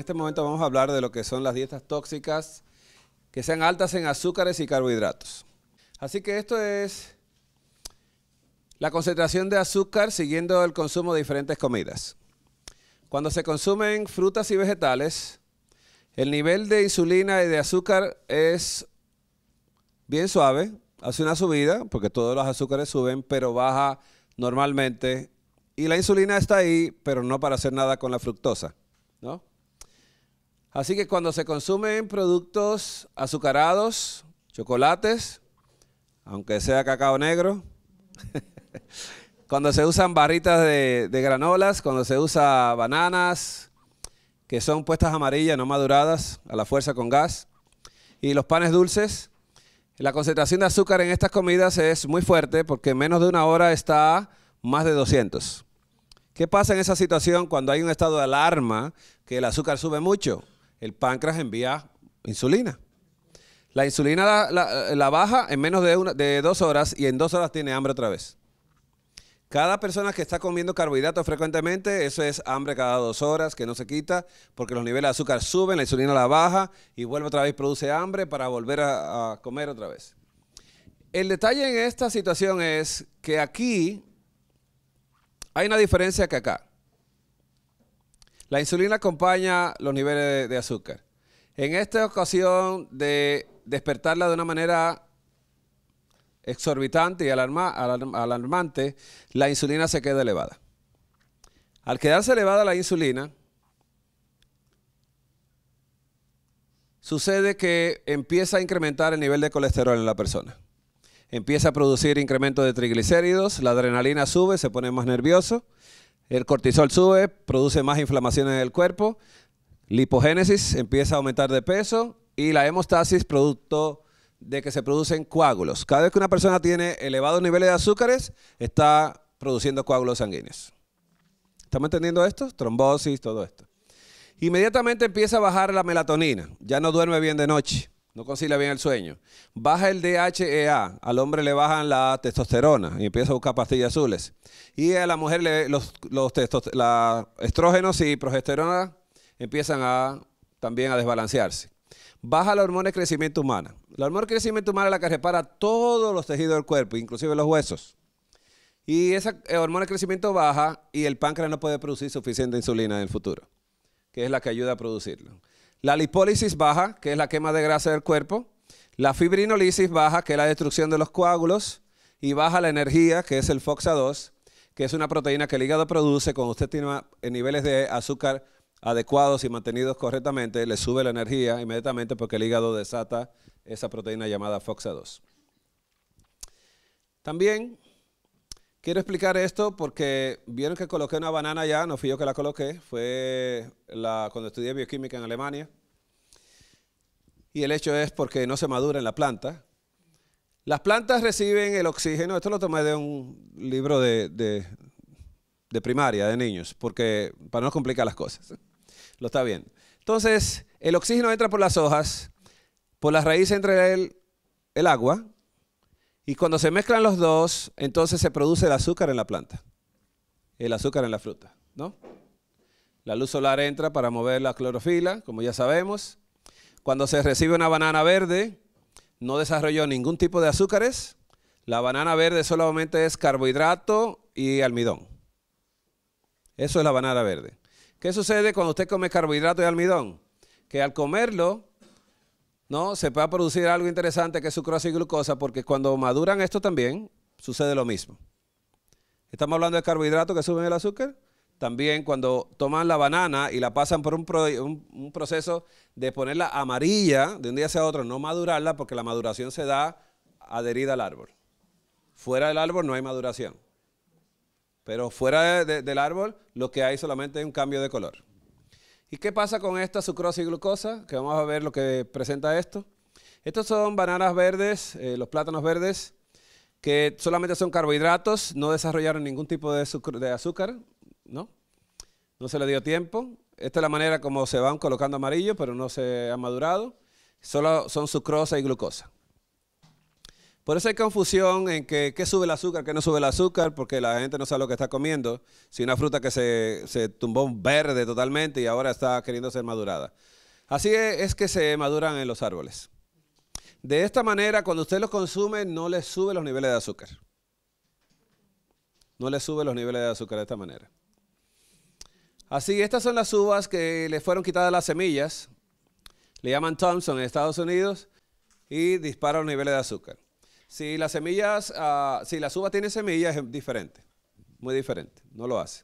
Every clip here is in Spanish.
En este momento vamos a hablar de lo que son las dietas tóxicas que sean altas en azúcares y carbohidratos. Así que esto es la concentración de azúcar siguiendo el consumo de diferentes comidas. Cuando se consumen frutas y vegetales, el nivel de insulina y de azúcar es bien suave, hace una subida, porque todos los azúcares suben, pero baja normalmente. Y la insulina está ahí, pero no para hacer nada con la fructosa, ¿no? Así que cuando se consumen productos azucarados, chocolates, aunque sea cacao negro, cuando se usan barritas de, granolas, cuando se usa bananas, que son puestas amarillas, no maduradas, a la fuerza con gas, y los panes dulces, la concentración de azúcar en estas comidas es muy fuerte porque en menos de una hora está más de 200. ¿Qué pasa en esa situación cuando hay un estado de alarma que el azúcar sube mucho? el páncreas envía insulina. La insulina la, baja en menos de, de dos horas y en dos horas tiene hambre otra vez. Cada persona que está comiendo carbohidratos frecuentemente, eso es hambre cada dos horas, que no se quita, porque los niveles de azúcar suben, la insulina la baja y vuelve otra vez, produce hambre para volver a comer otra vez. El detalle en esta situación es que aquí hay una diferencia que acá. La insulina acompaña los niveles de, azúcar. En esta ocasión de despertarla de una manera exorbitante y alarmante, la insulina se queda elevada. Al quedarse elevada la insulina, sucede que empieza a incrementar el nivel de colesterol en la persona. Empieza a producir incremento de triglicéridos, la adrenalina sube, se pone más nervioso el cortisol sube, produce más inflamaciones en el cuerpo, lipogénesis empieza a aumentar de peso y la hemostasis producto de que se producen coágulos. Cada vez que una persona tiene elevados niveles de azúcares, está produciendo coágulos sanguíneos. ¿Estamos entendiendo esto? Trombosis, todo esto. Inmediatamente empieza a bajar la melatonina. Ya no duerme bien de noche no concilia bien el sueño. Baja el DHEA, al hombre le bajan la testosterona y empieza a buscar pastillas azules. Y a la mujer los, estrógenos y progesterona empiezan a, también a desbalancearse. Baja la hormona de crecimiento humana. La hormona de crecimiento humana es la que repara todos los tejidos del cuerpo, inclusive los huesos. Y esa eh, hormona de crecimiento baja y el páncreas no puede producir suficiente insulina en el futuro, que es la que ayuda a producirlo. La lipólisis baja, que es la quema de grasa del cuerpo. La fibrinolisis baja, que es la destrucción de los coágulos. Y baja la energía, que es el FOXA2, que es una proteína que el hígado produce cuando usted tiene niveles de azúcar adecuados y mantenidos correctamente, le sube la energía inmediatamente porque el hígado desata esa proteína llamada FOXA2. También Quiero explicar esto porque vieron que coloqué una banana ya, no fui yo que la coloqué, fue cuando estudié bioquímica en Alemania. Y el hecho es porque no se madura en la planta. Las plantas reciben el oxígeno, esto lo tomé de un libro de, primaria, de niños, porque para no complicar las cosas. Lo está bien. Entonces, el oxígeno entra por las hojas, por las raíces entra el agua, y cuando se mezclan los dos, entonces se produce el azúcar en la planta, el azúcar en la fruta, ¿no? La luz solar entra para mover la clorofila, como ya sabemos. Cuando se recibe una banana verde, no desarrolló ningún tipo de azúcares. La banana verde solamente es carbohidrato y almidón. Eso es la banana verde. ¿Qué sucede cuando usted come carbohidrato y almidón? Que al comerlo, ¿no? se puede producir algo interesante que es sucrosa y glucosa, porque cuando maduran esto también sucede lo mismo. Estamos hablando de carbohidratos que suben el azúcar. También cuando toman la banana y la pasan por un, proceso de ponerla amarilla de un día hacia otro, no madurarla porque la maduración se da adherida al árbol. Fuera del árbol no hay maduración. Pero fuera del árbol lo que hay solamente es un cambio de color. ¿Y qué pasa con esta sucrosa y glucosa? Que vamos a ver lo que presenta esto. Estos son bananas verdes, eh, los plátanos verdes, que solamente son carbohidratos, no desarrollaron ningún tipo de, azúcar, ¿no? No se le dio tiempo. Esta es la manera como se van colocando amarillo, pero no se ha madurado. Solo son sucrosa y glucosa. Por eso hay confusión en que qué sube el azúcar, qué no sube el azúcar, porque la gente no sabe lo que está comiendo. Si una fruta que se, tumbó verde totalmente y ahora está queriendo ser madurada. Así e, es, que se maduran en los árboles. De esta manera, cuando usted los consume, no le sube los niveles de azúcar. No le sube los niveles de azúcar de esta manera. Así, estas son las uvas que le fueron quitadas las semillas. Le llaman Thompson en Estados Unidos y dispara los niveles de azúcar. Si las semillas, ah, si la uvas tiene semillas, es diferente. Muy diferente. No lo hace.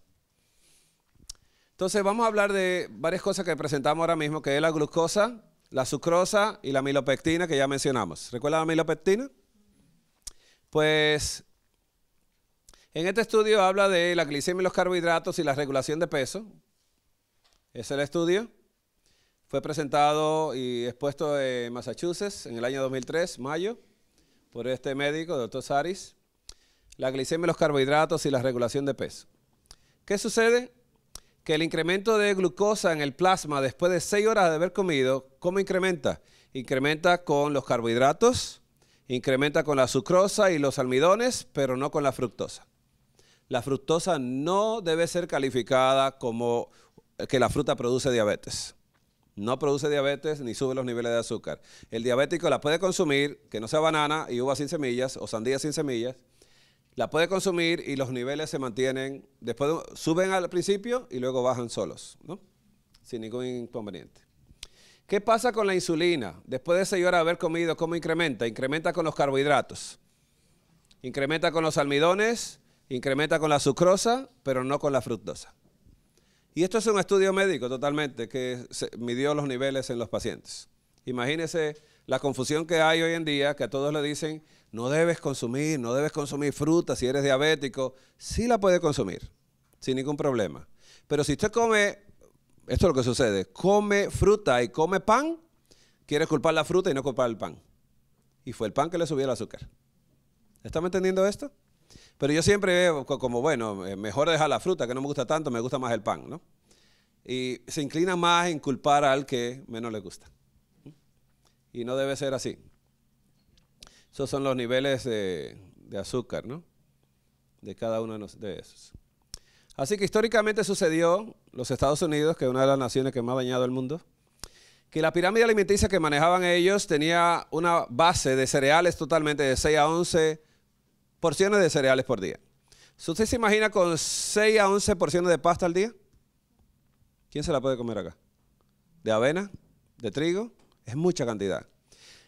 Entonces vamos a hablar de varias cosas que presentamos ahora mismo, que es la glucosa, la sucrosa y la milopectina que ya mencionamos. ¿Recuerda la milopectina? Pues en este estudio habla de la glicemia y los carbohidratos y la regulación de peso. Es el estudio. Fue presentado y expuesto en Massachusetts en el año 2003, mayo por este médico, doctor Saris, la glicemia, los carbohidratos y la regulación de peso. ¿Qué sucede? Que el incremento de glucosa en el plasma después de 6 horas de haber comido, ¿cómo incrementa? Incrementa con los carbohidratos, incrementa con la sucrosa y los almidones, pero no con la fructosa. La fructosa no debe ser calificada como que la fruta produce diabetes no produce diabetes ni sube los niveles de azúcar. El diabético la puede consumir, que no sea banana y uva sin semillas o sandía sin semillas. La puede consumir y los niveles se mantienen, después suben al principio y luego bajan solos, ¿no? Sin ningún inconveniente. ¿Qué pasa con la insulina? Después de esa hora de haber comido, ¿cómo incrementa? Incrementa con los carbohidratos, incrementa con los almidones, incrementa con la sucrosa, pero no con la fructosa. Y esto es un estudio médico totalmente que midió los niveles en los pacientes. Imagínese la confusión que hay hoy en día, que a todos le dicen, no debes consumir, no debes consumir fruta si eres diabético. Sí la puede consumir, sin ningún problema. Pero si usted come, esto es lo que sucede, come fruta y come pan, quiere culpar la fruta y no culpar el pan. Y fue el pan que le subió el azúcar. ¿Estamos entendiendo esto? Pero yo siempre veo como, bueno, eh, mejor dejar la fruta, que no me gusta tanto, me gusta más el pan, ¿no? Y se inclina más en culpar al que menos le gusta. Y no debe ser así. Esos son los niveles de, de azúcar, ¿no? De cada uno de esos. Así que históricamente sucedió los Estados Unidos, que es una de las naciones que más ha dañado el mundo, que la pirámide alimenticia que manejaban ellos tenía una base de cereales totalmente de 6 a 11 porciones de cereales por día. ¿Usted se imagina con 6 a 11 porciones de pasta al día? ¿Quién se la puede comer acá? ¿De avena? ¿De trigo? Es mucha cantidad.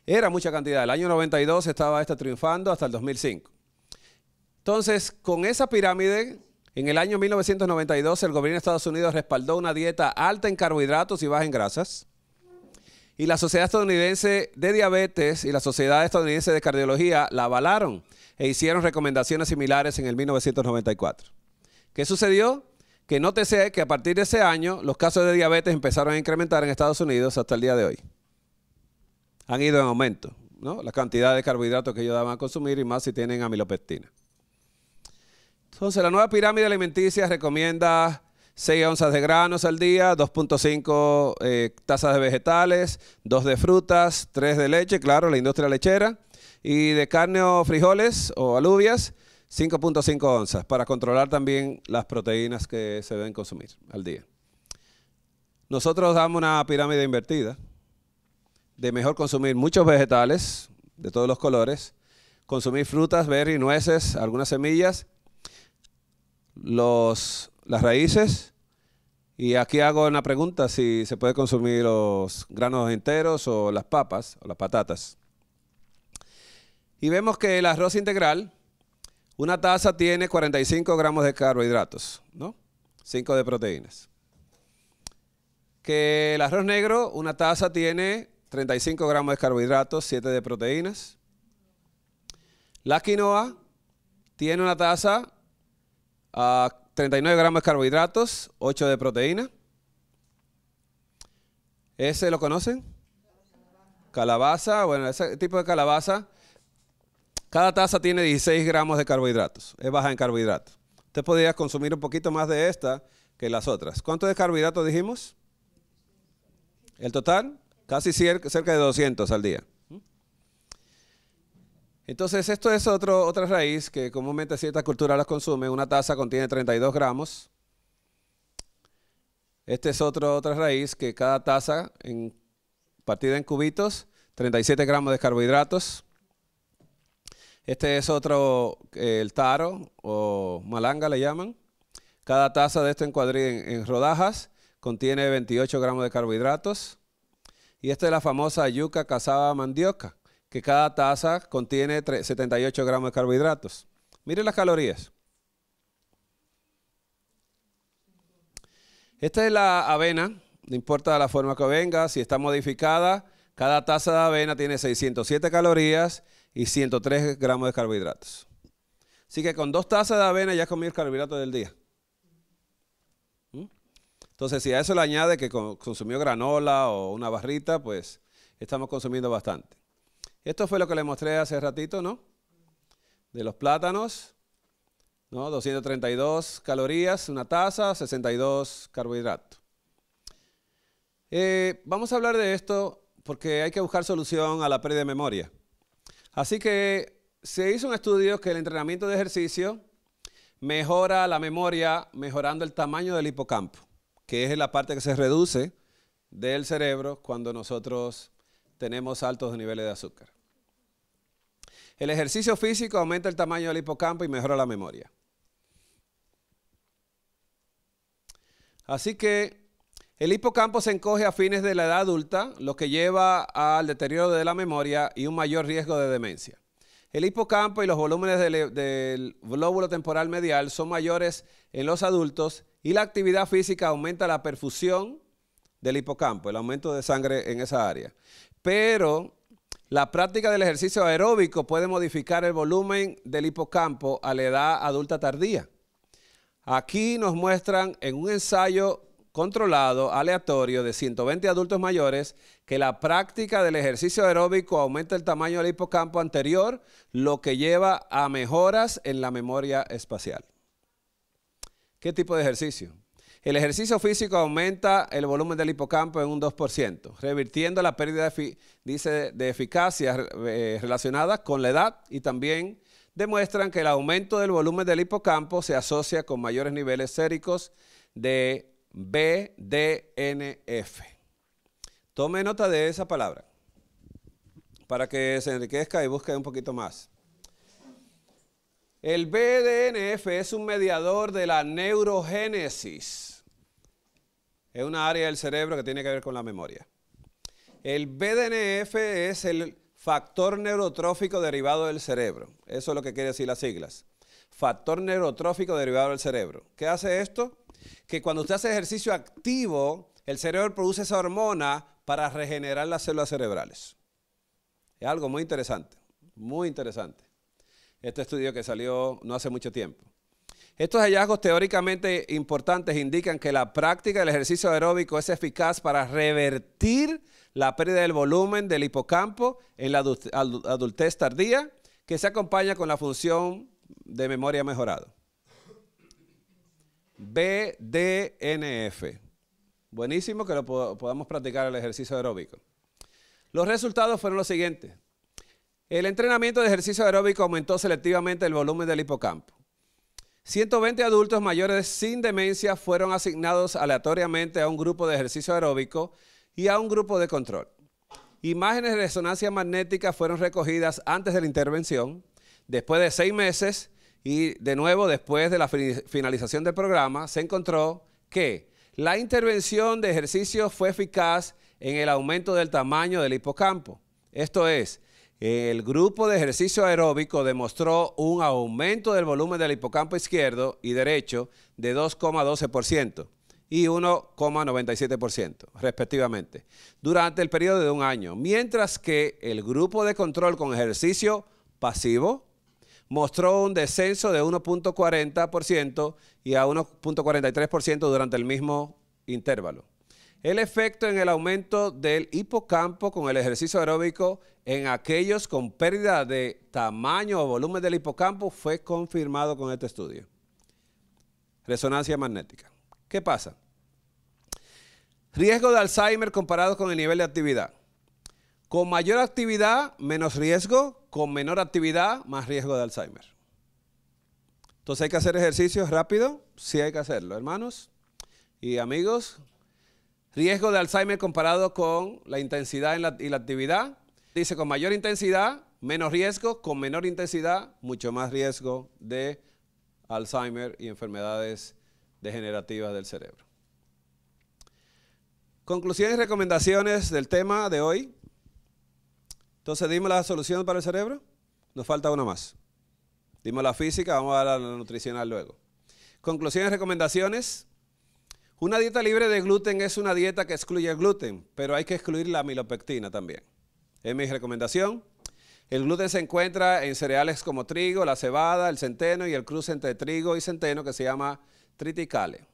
Era mucha cantidad. El año 92 estaba esta triunfando hasta el 2005. Entonces, con esa pirámide, en el año 1992 el gobierno de Estados Unidos respaldó una dieta alta en carbohidratos y baja en grasas y la Sociedad Estadounidense de Diabetes y la Sociedad Estadounidense de Cardiología la avalaron e hicieron recomendaciones similares en el 1994. ¿Qué sucedió? Que nótese que a partir de ese año los casos de diabetes empezaron a incrementar en Estados Unidos hasta el día de hoy. Han ido en aumento, ¿no? La cantidad de carbohidratos que ellos daban a consumir y más si tienen amilopectina. Entonces, la nueva pirámide alimenticia recomienda 6 onzas de granos al día, 2.5 eh, tazas de vegetales, 2 de frutas, 3 de leche, claro, la industria lechera, y de carne o frijoles o alubias, 5.5 onzas, para controlar también las proteínas que se deben consumir al día. Nosotros damos una pirámide invertida de mejor consumir muchos vegetales de todos los colores, consumir frutas, berries, nueces, algunas semillas, los las raíces. Y aquí hago una pregunta, si se puede consumir los granos enteros o las papas o las patatas. Y vemos que el arroz integral, una taza tiene 45 gramos de carbohidratos, ¿no? 5 de proteínas. Que el arroz negro, una taza tiene 35 gramos de carbohidratos, 7 de proteínas. La quinoa tiene una taza ah, 39 gramos de carbohidratos, 8 de proteína. ¿Ese lo conocen? Calabaza, bueno, ese tipo de calabaza. Cada taza tiene 16 gramos de carbohidratos. Es baja en carbohidratos. Usted podría consumir un poquito más de esta que las otras. ¿Cuántos de carbohidratos dijimos? El total, casi cerca de 200 al día. Entonces, esto es otra raíz que comúnmente ciertas culturas las consumen. Una taza contiene 32 gramos. Esta es otra raíz que cada taza, en, partida en cubitos, 37 gramos de carbohidratos. Este es otro, eh, el taro o malanga le llaman. Cada taza de esto en, en, rodajas contiene 28 gramos de carbohidratos. Y esta es la famosa yuca, cazaba, mandioca que cada taza contiene 78 gramos de carbohidratos. Mire las calorías. Esta es la avena, no importa la forma que venga, si está modificada, cada taza de avena tiene 607 calorías y 103 gramos de carbohidratos. Así que con dos tazas de avena ya comí el carbohidrato del día. ¿Mm? Entonces, si a eso le añade que consumió granola o una barrita, pues estamos consumiendo bastante. Esto fue lo que le mostré hace ratito, ¿no? De los plátanos, ¿no? 232 calorías, una taza, 62 carbohidratos. Eh, vamos a hablar de esto porque hay que buscar solución a la pérdida de memoria. Así que se hizo un estudio que el entrenamiento de ejercicio mejora la memoria mejorando el tamaño del hipocampo, que es la parte que se reduce del cerebro cuando nosotros tenemos altos niveles de azúcar. El ejercicio físico aumenta el tamaño del hipocampo y mejora la memoria. Así que el hipocampo se encoge a fines de la edad adulta, lo que lleva al deterioro de la memoria y un mayor riesgo de demencia. El hipocampo y los volúmenes del, lóbulo temporal medial son mayores en los adultos y la actividad física aumenta la perfusión del hipocampo, el aumento de sangre en esa área. Pero la práctica del ejercicio aeróbico puede modificar el volumen del hipocampo a la edad adulta tardía. Aquí nos muestran en un ensayo controlado, aleatorio, de 120 adultos mayores, que la práctica del ejercicio aeróbico aumenta el tamaño del hipocampo anterior, lo que lleva a mejoras en la memoria espacial. ¿Qué tipo de ejercicio? El ejercicio físico aumenta el volumen del hipocampo en un 2%, revirtiendo la pérdida de, dice, de eficacia eh, relacionada con la edad y también demuestran que el aumento del volumen del hipocampo se asocia con mayores niveles séricos de BDNF. Tome nota de esa palabra para que se enriquezca y busque un poquito más. El BDNF es un mediador de la neurogénesis. Es una área del cerebro que tiene que ver con la memoria. El BDNF es el factor neurotrófico derivado del cerebro. Eso es lo que quiere decir las siglas. Factor neurotrófico derivado del cerebro. ¿Qué hace esto? Que cuando usted hace ejercicio activo, el cerebro produce esa hormona para regenerar las células cerebrales. Es algo muy interesante, muy interesante este estudio que salió no hace mucho tiempo. Estos hallazgos teóricamente importantes indican que la práctica del ejercicio aeróbico es eficaz para revertir la pérdida del volumen del hipocampo en la adultez tardía, que se acompaña con la función de memoria mejorada. BDNF. Buenísimo que lo podamos practicar el ejercicio aeróbico. Los resultados fueron los siguientes. El entrenamiento de ejercicio aeróbico aumentó selectivamente el volumen del hipocampo. 120 adultos mayores sin demencia fueron asignados aleatoriamente a un grupo de ejercicio aeróbico y a un grupo de control. Imágenes de resonancia magnética fueron recogidas antes de la intervención, después de seis meses y de nuevo después de la finalización del programa, se encontró que la intervención de ejercicio fue eficaz en el aumento del tamaño del hipocampo. Esto es, el grupo de ejercicio aeróbico demostró un aumento del volumen del hipocampo izquierdo y derecho de 2,12% y 1,97% respectivamente durante el periodo de un año, mientras que el grupo de control con ejercicio pasivo mostró un descenso de 1,40% y a 1,43% durante el mismo intervalo el efecto en el aumento del hipocampo con el ejercicio aeróbico en aquellos con pérdida de tamaño o volumen del hipocampo fue confirmado con este estudio. Resonancia magnética. ¿Qué pasa? Riesgo de Alzheimer comparado con el nivel de actividad. Con mayor actividad, menos riesgo. Con menor actividad, más riesgo de Alzheimer. Entonces hay que hacer ejercicios rápido. Sí hay que hacerlo, hermanos y amigos Riesgo de Alzheimer comparado con la intensidad y la actividad. Dice con mayor intensidad, menos riesgo, con menor intensidad, mucho más riesgo de Alzheimer y enfermedades degenerativas del cerebro. Conclusiones y recomendaciones del tema de hoy. Entonces dimos la solución para el cerebro. Nos falta una más. Dimos la física, vamos a dar la nutricional luego. Conclusiones y recomendaciones. Una dieta libre de gluten es una dieta que excluye el gluten, pero hay que excluir la amilopectina también. Es mi recomendación. El gluten se encuentra en cereales como trigo, la cebada, el centeno y el cruce entre trigo y centeno que se llama triticale.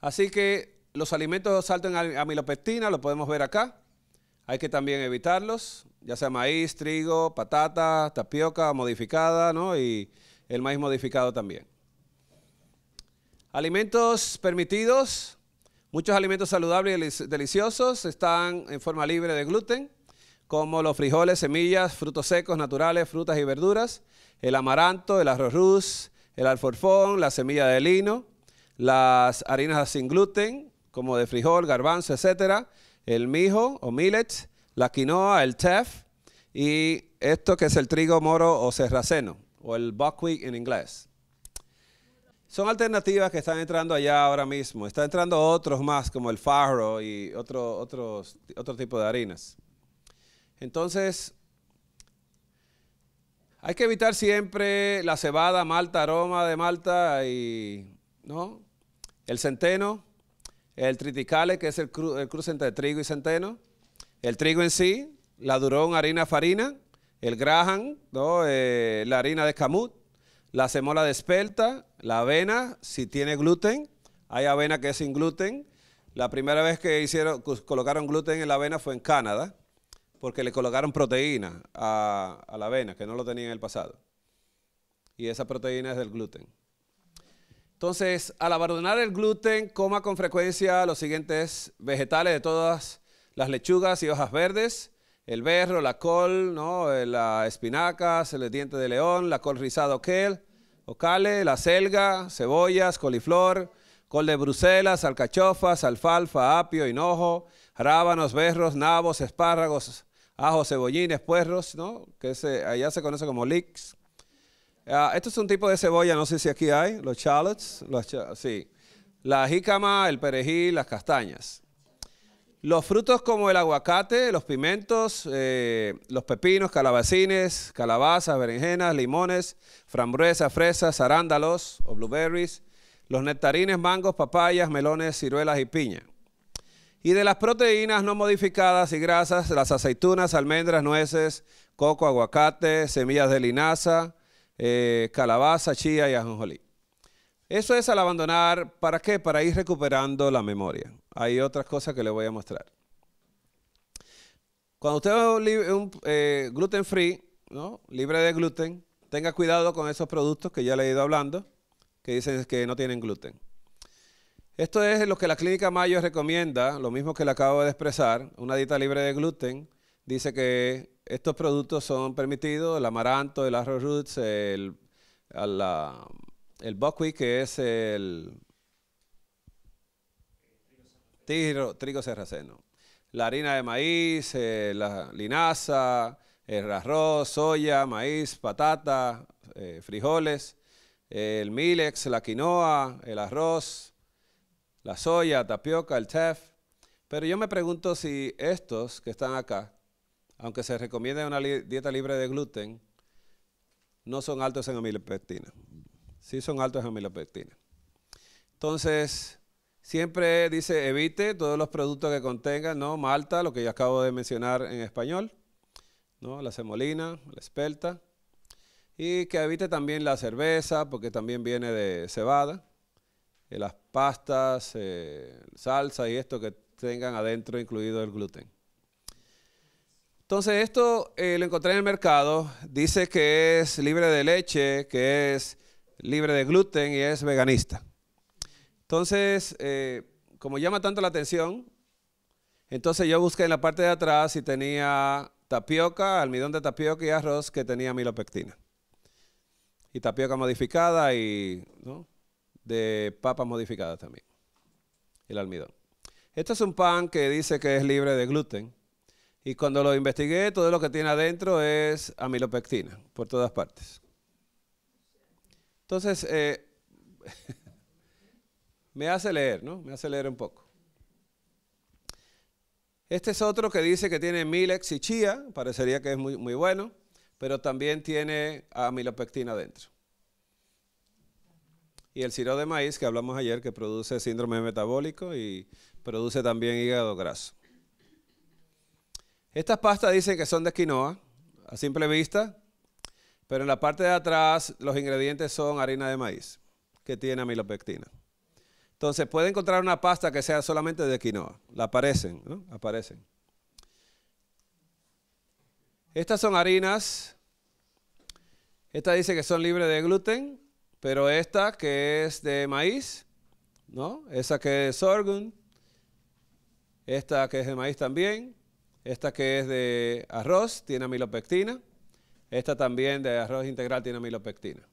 Así que los alimentos salten en amilopectina, lo podemos ver acá. Hay que también evitarlos, ya sea maíz, trigo, patata, tapioca modificada, ¿no? Y el maíz modificado también. Alimentos permitidos, muchos alimentos saludables y deliciosos están en forma libre de gluten, como los frijoles, semillas, frutos secos, naturales, frutas y verduras, el amaranto, el arroz el alforfón, la semilla de lino, las harinas sin gluten, como de frijol, garbanzo, etcétera, el mijo o millet, la quinoa, el teff y esto que es el trigo moro o serraceno o el buckwheat en inglés. Son alternativas que están entrando allá ahora mismo. Están entrando otros más, como el farro y otro, otros, otro tipo de harinas. Entonces, hay que evitar siempre la cebada, malta, aroma de malta y, El centeno, el triticale, que es el, cruce entre trigo y centeno, el trigo en sí, la durón, harina, farina, el grahan, eh, la harina de escamut, la semola de espelta, la avena, si tiene gluten, hay avena que es sin gluten. La primera vez que hicieron, colocaron gluten en la avena fue en Canadá, porque le colocaron proteína a, a la avena, que no lo tenía en el pasado. Y esa proteína es del gluten. Entonces, al abandonar el gluten, coma con frecuencia los siguientes vegetales de todas las lechugas y hojas verdes, el berro, la col, ¿no? Eh, la espinaca, el diente de león, la col rizada o ocale, la selga, cebollas, coliflor, col de Bruselas, alcachofas, alfalfa, apio, hinojo, rábanos, berros, nabos, espárragos, ajos, cebollines, puerros, ¿no? que se, allá se conoce como leeks. Ah, esto es un tipo de cebolla, no sé si aquí hay, los chalots, sí. La jícama, el perejil, las castañas. Los frutos como el aguacate, los pimentos, eh, los pepinos, calabacines, calabazas, berenjenas, limones, frambuesas, fresas, arándalos o blueberries, los nectarines, mangos, papayas, melones, ciruelas y piña. Y de las proteínas no modificadas y grasas, las aceitunas, almendras, nueces, coco, aguacate, semillas de linaza, eh, calabaza, chía y ajonjolí. Eso es al abandonar, ¿para qué? Para ir recuperando la memoria hay otras cosas que les voy a mostrar. Cuando usted es un, eh, gluten free, ¿no? libre de gluten, tenga cuidado con esos productos que ya le he ido hablando, que dicen que no tienen gluten. Esto es lo que la clínica Mayo recomienda, lo mismo que le acabo de expresar, una dieta libre de gluten. Dice que estos productos son permitidos, el amaranto, el arrowroot, el, el buckwheat, que es el, trigo, trigo cerraceno. La harina de maíz, eh, la linaza, el arroz, soya, maíz, patata, eh, frijoles, el milex, la quinoa, el arroz, la soya, tapioca, el chef. Pero yo me pregunto si estos que están acá, aunque se recomienda una dieta libre de gluten, no son altos en amilopectina. Sí son altos en amilopectina. Entonces, Siempre dice evite todos los productos que contengan, ¿no? Malta, lo que yo acabo de mencionar en español, ¿no? La semolina, la espelta. Y que evite también la cerveza, porque también viene de cebada. Eh, las pastas, eh, salsa y esto que tengan adentro incluido el gluten. Entonces esto eh, lo encontré en el mercado. Dice que es libre de leche, que es libre de gluten y es veganista. Entonces, eh, como llama tanto la atención, entonces yo busqué en la parte de atrás si tenía tapioca, almidón de tapioca y arroz que tenía amilopectina. Y tapioca modificada y de papas modificada también, el almidón. Este es un pan que dice que es libre de gluten. Y cuando lo investigué, todo lo que tiene adentro es amilopectina, por todas partes. Entonces, eh, me hace leer, ¿no? Me hace leer un poco. Este es otro que dice que tiene milex y chía, parecería que es muy, muy bueno, pero también tiene amilopectina dentro. Y el siro de maíz que hablamos ayer que produce síndrome metabólico y produce también hígado graso. Estas pastas dicen que son de quinoa, a simple vista, pero en la parte de atrás los ingredientes son harina de maíz, que tiene amilopectina. Entonces puede encontrar una pasta que sea solamente de quinoa. La aparecen, ¿no? Aparecen. Estas son harinas. Esta dice que son libres de gluten, pero esta que es de maíz, ¿no? Esa que es sorghum, esta que es de maíz también, esta que es de arroz tiene amilopectina, esta también de arroz integral tiene amilopectina.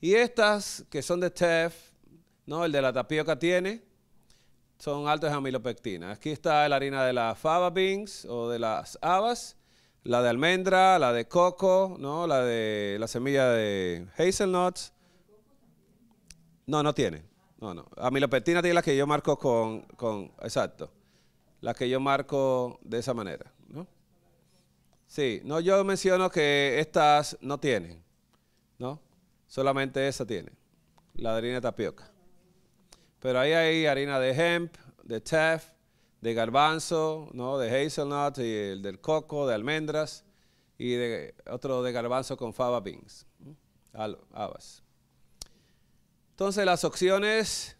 Y estas que son de TEF, ¿no? El de la tapioca tiene, son altos de amilopectina. Aquí está la harina de las fava beans o de las habas, la de almendra, la de coco, ¿no? La de la semilla de hazelnuts. No, no tiene. No, no. Amilopectina tiene la que yo marco con, exacto. La que yo marco de esa manera, Sí, no, yo menciono que estas no tienen, ¿no? Solamente esa tiene, la harina de tapioca. Pero ahí hay harina de hemp, de teff, de garbanzo, ¿no? de hazelnut, y el del coco, de almendras y otro de garbanzo con fava beans, habas. Entonces las opciones,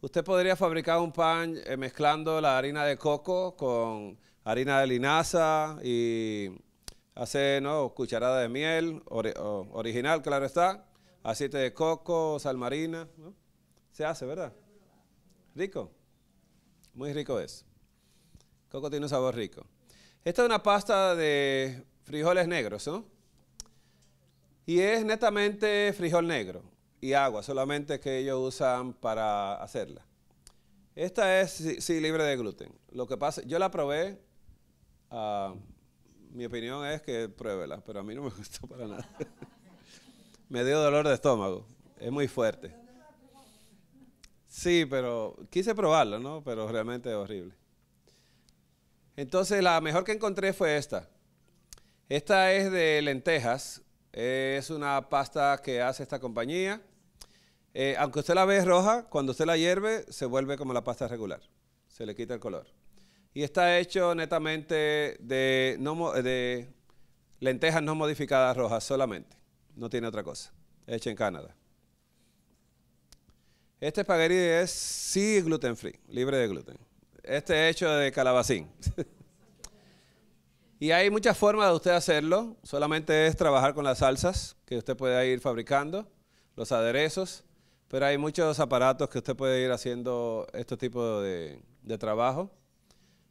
usted podría fabricar un pan eh, mezclando la harina de coco con harina de linaza y hacer cucharada de miel, original claro está, aceite de coco, sal marina, se hace, ¿verdad? Rico. Muy rico es. Coco tiene un sabor rico. Esta es una pasta de frijoles negros, ¿no? Y es netamente frijol negro y agua, solamente que ellos usan para hacerla. Esta es, sí, libre de gluten. Lo que pasa, yo la probé, ah, mi opinión es que pruébela, pero a mí no me gustó para nada. me dio dolor de estómago, es muy fuerte. Sí, pero quise probarlo, ¿no? Pero realmente es horrible. Entonces, la mejor que encontré fue esta. Esta es de lentejas. Es una pasta que hace esta compañía. Eh, aunque usted la ve roja, cuando usted la hierve, se vuelve como la pasta regular. Se le quita el color. Y está hecho netamente de, de lentejas no modificadas rojas solamente. No tiene otra cosa. Hecha en Canadá. Este espagueti es sí gluten free, libre de gluten. Este hecho de calabacín. y hay muchas formas de usted hacerlo. Solamente es trabajar con las salsas que usted puede ir fabricando, los aderezos. Pero hay muchos aparatos que usted puede ir haciendo este tipo de trabajo.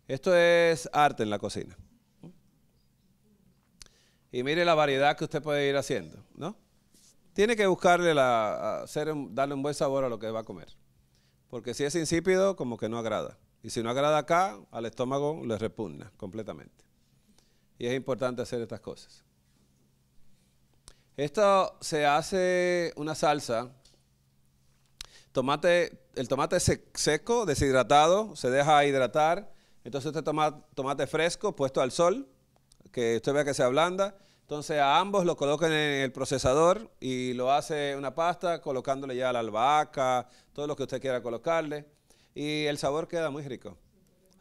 Esto es arte en la cocina. Y mire la variedad que usted puede ir haciendo, ¿no? tiene que buscarle darle un buen sabor a lo que va a comer. Porque si es insípido, como que no agrada. Y si no agrada acá, al estómago le repugna completamente. Y es importante hacer estas cosas. Esto se hace una salsa. Tomate, el tomate seco, deshidratado, se deja hidratar. Entonces este tomate, tomate fresco, puesto al sol, que usted vea que se ablanda, entonces a ambos lo colocan en el procesador y lo hace una pasta colocándole ya la albahaca, todo lo que usted quiera colocarle. Y el sabor queda muy rico.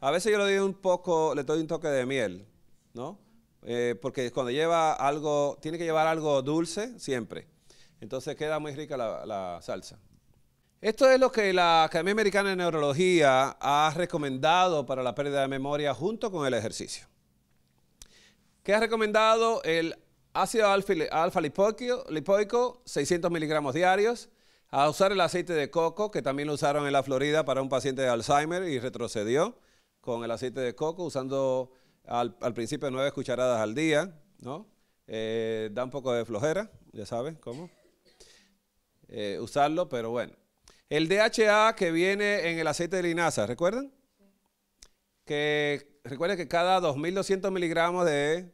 A veces yo le doy un poco, le doy un toque de miel, ¿no? Eh, porque cuando lleva algo, tiene que llevar algo dulce siempre. Entonces queda muy rica la salsa. Esto es lo que la Academia Americana de Neurología ha recomendado para la pérdida de memoria junto con el ejercicio que ha recomendado el ácido alfa, lipoico, 600 miligramos diarios, a usar el aceite de coco, que también lo usaron en la Florida para un paciente de Alzheimer y retrocedió con el aceite de coco, usando al, principio nueve cucharadas al día, ¿no? Eh, da un poco de flojera, ya sabes cómo. Eh, usarlo, pero bueno. El DHA que viene en el aceite de linaza, ¿recuerdan? que recuerden que cada 2.200 miligramos de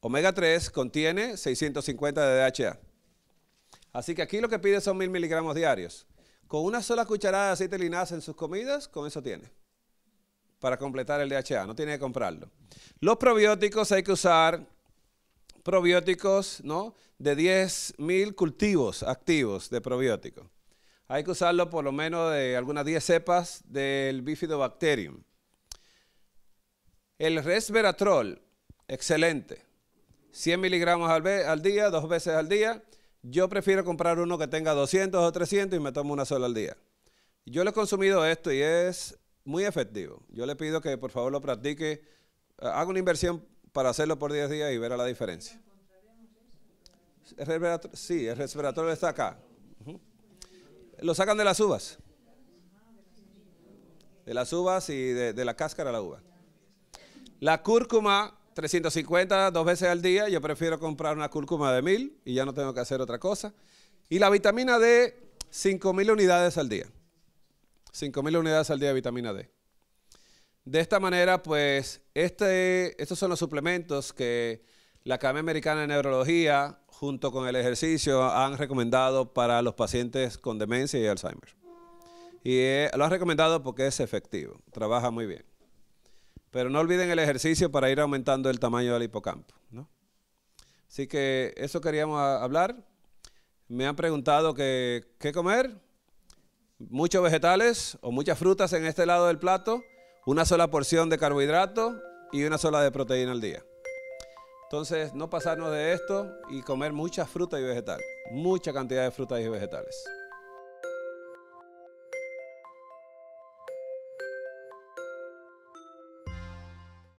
omega 3 contiene 650 de DHA. Así que aquí lo que pide son 1.000 miligramos diarios. Con una sola cucharada de aceite linaza en sus comidas, con eso tiene. Para completar el DHA, no tiene que comprarlo. Los probióticos hay que usar probióticos, ¿no? De 10.000 cultivos activos de probióticos. Hay que usarlo por lo menos de algunas 10 cepas del Bifidobacterium. El resveratrol, excelente. 100 miligramos al, día, dos veces al día. Yo prefiero comprar uno que tenga 200 o 300 y me tomo una sola al día. Yo lo he consumido esto y es muy efectivo. Yo le pido que por favor lo practique. Eh, haga una inversión para hacerlo por 10 días y verá la diferencia. resveratrol, sí, el resveratrol está acá. Lo sacan de las uvas. De las uvas y de, de la cáscara a la uva. La cúrcuma, 350, dos veces al día. Yo prefiero comprar una cúrcuma de 1000 y ya no tengo que hacer otra cosa. Y la vitamina D, 5000 unidades al día. 5000 unidades al día de vitamina D. De esta manera, pues, este, estos son los suplementos que la Academia Americana de Neurología, junto con el ejercicio, han recomendado para los pacientes con demencia y Alzheimer. Y eh, lo han recomendado porque es efectivo, trabaja muy bien. Pero no olviden el ejercicio para ir aumentando el tamaño del hipocampo. Así que eso queríamos hablar. Me han preguntado qué comer. Muchos vegetales o muchas frutas en este lado del plato. Una sola porción de carbohidrato y una sola de proteína al día. Entonces, no pasarnos de esto y comer mucha fruta y vegetal. Mucha cantidad de frutas y vegetales.